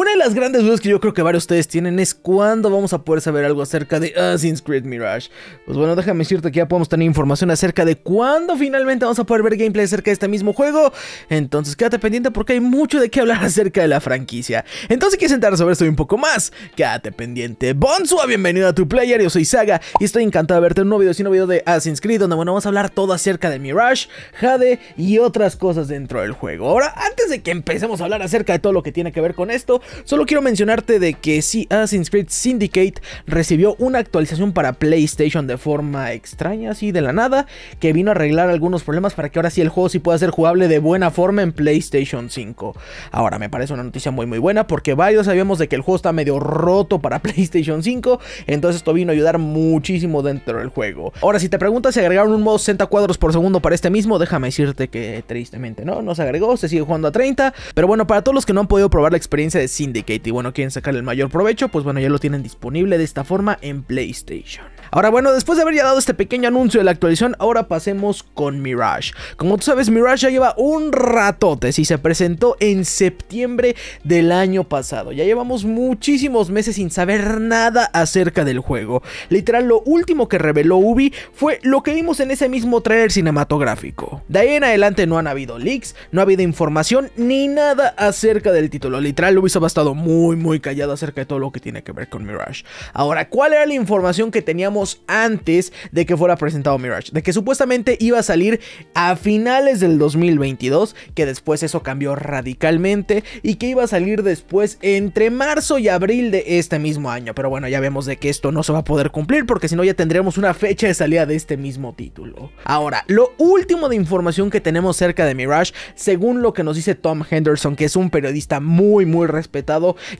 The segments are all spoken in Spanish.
Una de las grandes dudas que yo creo que varios de ustedes tienen es cuándo vamos a poder saber algo acerca de Assassin's Creed Mirage. Pues bueno, déjame decirte que ya podemos tener información acerca de cuándo finalmente vamos a poder ver gameplay acerca de este mismo juego. Entonces quédate pendiente porque hay mucho de qué hablar acerca de la franquicia. Entonces si quieres entrar saber esto un poco más, quédate pendiente. Bonsua, bienvenido a tu player, yo soy Saga y estoy encantado de verte en un nuevo video, sino video de Assassin's Creed donde bueno, vamos a hablar todo acerca de Mirage, Jade y otras cosas dentro del juego. Ahora, antes de que empecemos a hablar acerca de todo lo que tiene que ver con esto, Solo quiero mencionarte de que sí, Assassin's Creed Syndicate recibió una actualización para PlayStation de forma extraña, así de la nada, que vino a arreglar algunos problemas para que ahora sí el juego sí pueda ser jugable de buena forma en PlayStation 5. Ahora me parece una noticia muy muy buena porque varios sabíamos de que el juego está medio roto para PlayStation 5, entonces esto vino a ayudar muchísimo dentro del juego. Ahora si te preguntas si agregaron un modo 60 cuadros por segundo para este mismo, déjame decirte que tristemente no, no se agregó, se sigue jugando a 30, pero bueno, para todos los que no han podido probar la experiencia de Indicate Y bueno, quieren sacar el mayor provecho, pues bueno, ya lo tienen disponible de esta forma en PlayStation. Ahora bueno, después de haber ya dado este pequeño anuncio de la actualización, ahora pasemos con Mirage. Como tú sabes, Mirage ya lleva un ratote, si se presentó en septiembre del año pasado. Ya llevamos muchísimos meses sin saber nada acerca del juego. Literal, lo último que reveló Ubi fue lo que vimos en ese mismo trailer cinematográfico. De ahí en adelante no han habido leaks, no ha habido información ni nada acerca del título. Literal, Ubisoft ha estado muy muy callado acerca de todo lo que tiene que ver con Mirage. Ahora, ¿cuál era la información que teníamos antes de que fuera presentado Mirage? De que supuestamente iba a salir a finales del 2022, que después eso cambió radicalmente y que iba a salir después entre marzo y abril de este mismo año. Pero bueno, ya vemos de que esto no se va a poder cumplir porque si no ya tendríamos una fecha de salida de este mismo título. Ahora, lo último de información que tenemos cerca de Mirage, según lo que nos dice Tom Henderson, que es un periodista muy muy responsable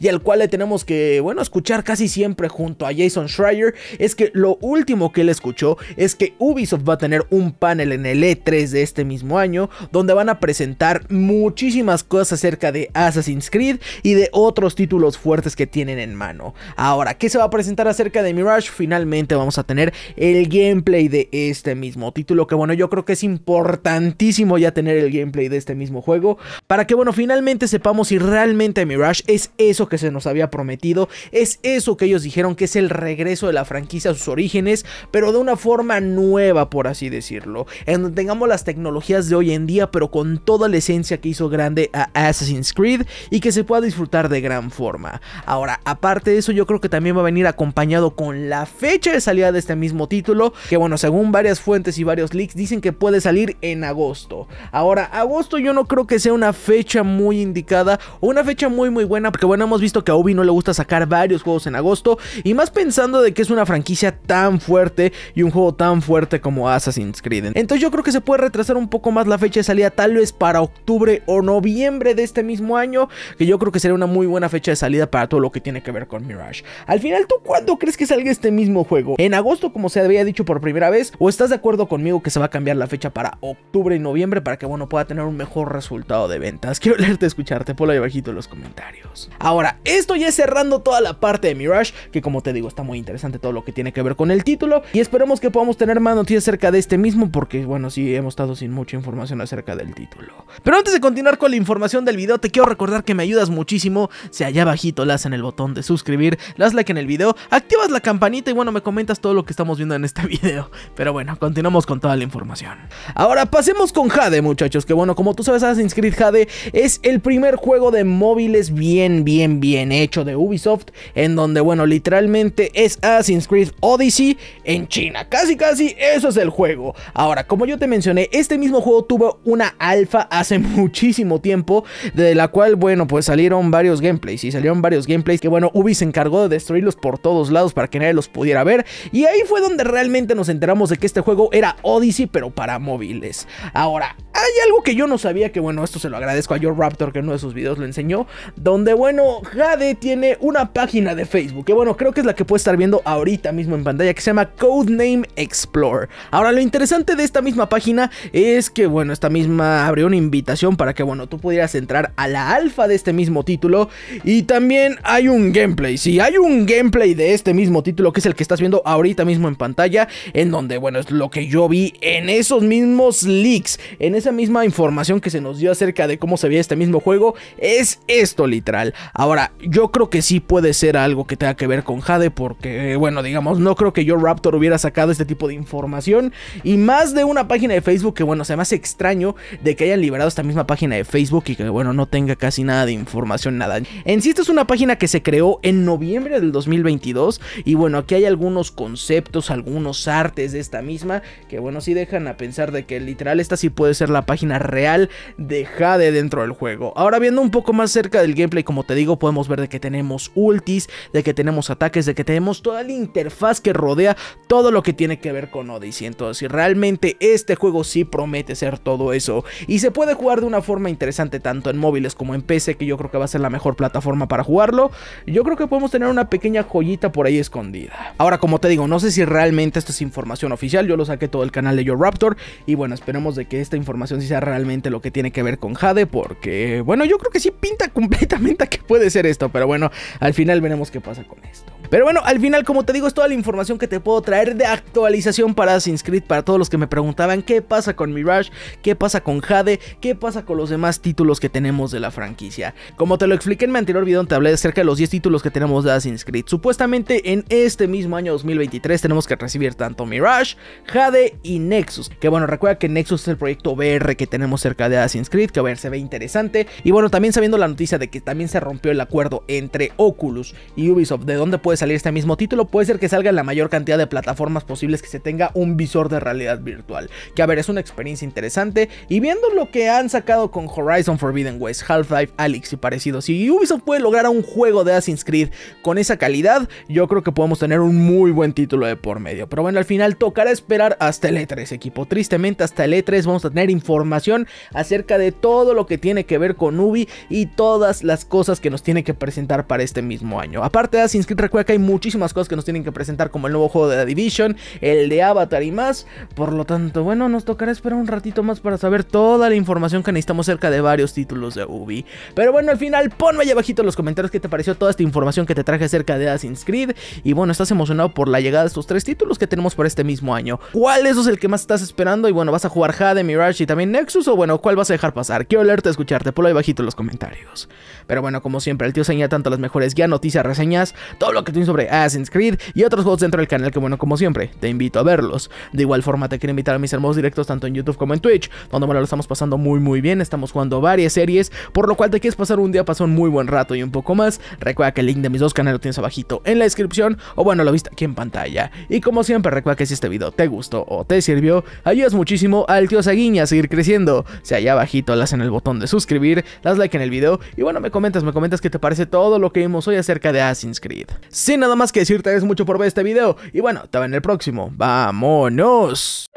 y al cual le tenemos que, bueno, escuchar casi siempre junto a Jason Schreier, es que lo último que él escuchó es que Ubisoft va a tener un panel en el E3 de este mismo año, donde van a presentar muchísimas cosas acerca de Assassin's Creed y de otros títulos fuertes que tienen en mano. Ahora, ¿qué se va a presentar acerca de Mirage? Finalmente vamos a tener el gameplay de este mismo título, que bueno, yo creo que es importantísimo ya tener el gameplay de este mismo juego, para que bueno, finalmente sepamos si realmente Mirage es eso que se nos había prometido, es eso que ellos dijeron que es el regreso de la franquicia a sus orígenes, pero de una forma nueva, por así decirlo, en donde tengamos las tecnologías de hoy en día, pero con toda la esencia que hizo grande a Assassin's Creed y que se pueda disfrutar de gran forma. Ahora, aparte de eso, yo creo que también va a venir acompañado con la fecha de salida de este mismo título, que bueno, según varias fuentes y varios leaks, dicen que puede salir en agosto. Ahora, agosto yo no creo que sea una fecha muy indicada o una fecha muy muy buena, porque bueno, hemos visto que a Ubi no le gusta sacar varios juegos en agosto, y más pensando de que es una franquicia tan fuerte y un juego tan fuerte como Assassin's Creed. Entonces yo creo que se puede retrasar un poco más la fecha de salida, tal vez para octubre o noviembre de este mismo año, que yo creo que sería una muy buena fecha de salida para todo lo que tiene que ver con Mirage. Al final, ¿tú cuándo crees que salga este mismo juego? ¿En agosto, como se había dicho por primera vez? ¿O estás de acuerdo conmigo que se va a cambiar la fecha para octubre y noviembre para que, bueno, pueda tener un mejor resultado de ventas? Quiero leerte, escucharte, por ahí abajito en los comentarios. Ahora, esto ya es cerrando toda la parte de Mirage, que como te digo está muy interesante todo lo que tiene que ver con el título y esperemos que podamos tener más noticias acerca de este mismo porque bueno, sí hemos estado sin mucha información acerca del título. Pero antes de continuar con la información del video, te quiero recordar que me ayudas muchísimo si allá abajito las en el botón de suscribir, las like en el video, activas la campanita y bueno, me comentas todo lo que estamos viendo en este video. Pero bueno, continuamos con toda la información. Ahora pasemos con Jade, muchachos, que bueno, como tú sabes, Assassin's Creed Jade es el primer juego de móviles bien bien, bien, bien hecho de Ubisoft, en donde, bueno, literalmente es Assassin's Creed Odyssey en China. Casi, casi, eso es el juego. Ahora, como yo te mencioné, este mismo juego tuvo una alfa hace muchísimo tiempo, de la cual, bueno, pues salieron varios gameplays y salieron varios gameplays que, bueno, Ubisoft se encargó de destruirlos por todos lados para que nadie los pudiera ver. Y ahí fue donde realmente nos enteramos de que este juego era Odyssey, pero para móviles. Ahora, hay algo que yo no sabía, que bueno, esto se lo agradezco a Your Raptor, que en uno de sus videos lo enseñó, donde bueno, Jade tiene una página de Facebook, que bueno, creo que es la que puede estar viendo ahorita mismo en pantalla, que se llama Codename Explore. Ahora, lo interesante de esta misma página es que bueno, esta misma abrió una invitación para que bueno, tú pudieras entrar a la alfa de este mismo título y también hay un gameplay, sí, hay un gameplay de este mismo título que es el que estás viendo ahorita mismo en pantalla, en donde bueno, es lo que yo vi en esos mismos leaks, en esa misma información que se nos dio acerca de cómo se veía este mismo juego es esto literal. Ahora, yo creo que sí puede ser algo que tenga que ver con Jade porque, bueno, digamos, no creo que yo Raptor hubiera sacado este tipo de información y más de una página de Facebook que, bueno, se me hace extraño de que hayan liberado esta misma página de Facebook y que, bueno, no tenga casi nada de información, nada. En sí, esta es una página que se creó en noviembre del 2022 y, bueno, aquí hay algunos conceptos, algunos artes de esta misma que, bueno, sí dejan a pensar de que literal esta sí puede ser la página real de Jade dentro del juego. Ahora viendo un poco más cerca del gameplay, como te digo, podemos ver de que tenemos ultis, de que tenemos ataques, de que tenemos toda la interfaz que rodea todo lo que tiene que ver con Odyssey. Entonces, si realmente este juego sí promete ser todo eso y se puede jugar de una forma interesante tanto en móviles como en PC, que yo creo que va a ser la mejor plataforma para jugarlo. Yo creo que podemos tener una pequeña joyita por ahí escondida. Ahora, como te digo, no sé si realmente esto es información oficial, yo lo saqué todo el canal de Yo Raptor y bueno, esperemos de que esta información si sea realmente lo que tiene que ver con Jade, porque, bueno, yo creo que sí pinta completamente a que puede ser esto, pero bueno, al final veremos qué pasa con esto. Pero bueno, al final, como te digo, es toda la información que te puedo traer de actualización para Assassin's Creed, para todos los que me preguntaban qué pasa con Mirage, qué pasa con Jade, qué pasa con los demás títulos que tenemos de la franquicia. Como te lo expliqué en mi anterior video, te hablé acerca de los 10 títulos que tenemos de Assassin's Creed. Supuestamente en este mismo año 2023 tenemos que recibir tanto Mirage, Jade y Nexus. Que bueno, recuerda que Nexus es el proyecto B que tenemos cerca de Assassin's Creed, que a ver, se ve interesante. Y bueno, también sabiendo la noticia de que también se rompió el acuerdo entre Oculus y Ubisoft de dónde puede salir este mismo título, puede ser que salga en la mayor cantidad de plataformas posibles que se tenga un visor de realidad virtual. Que a ver, es una experiencia interesante. Y viendo lo que han sacado con Horizon Forbidden West, Half-Life, Alex y parecido si Ubisoft puede lograr un juego de Assassin's Creed con esa calidad, yo creo que podemos tener un muy buen título de por medio. Pero bueno, al final tocará esperar hasta el E3, equipo. Tristemente, hasta el E3 vamos a tener información acerca de todo lo que tiene que ver con Ubi y todas las cosas que nos tiene que presentar para este mismo año. Aparte de Assassin's Creed, recuerda que hay muchísimas cosas que nos tienen que presentar como el nuevo juego de la Division, el de Avatar y más. Por lo tanto, bueno, nos tocará esperar un ratito más para saber toda la información que necesitamos acerca de varios títulos de Ubi. Pero bueno, al final ponme ahí abajito en los comentarios qué te pareció toda esta información que te traje acerca de Assassin's Creed. Y bueno, estás emocionado por la llegada de estos tres títulos que tenemos para este mismo año. ¿Cuál de esos es el que más estás esperando? Y bueno, vas a jugar Jade, Mirage y también Nexus o bueno, ¿cuál vas a dejar pasar? Quiero leerte, escucharte, por ahí bajito en los comentarios. Pero bueno, como siempre, el tío señala tanto las mejores guías, noticias, reseñas, todo lo que tiene sobre Assassin's Creed y otros juegos dentro del canal que bueno, como siempre, te invito a verlos. De igual forma, te quiero invitar a mis hermosos directos tanto en YouTube como en Twitch, donde bueno, lo estamos pasando muy muy bien, estamos jugando varias series, por lo cual te quieres pasar un día, pasar un muy buen rato y un poco más. Recuerda que el link de mis dos canales lo tienes abajito en la descripción o bueno, lo viste aquí en pantalla. Y como siempre, recuerda que si este video te gustó o te sirvió, ayudas muchísimo al tío Saguiña a creciendo. Si allá abajito las en el botón de suscribir, das like en el video y bueno, me comentas, me comentas que te parece todo lo que vimos hoy acerca de Assassin's Creed. Sin nada más que decirte, es mucho por ver este video y bueno, te veo en el próximo. ¡Vámonos!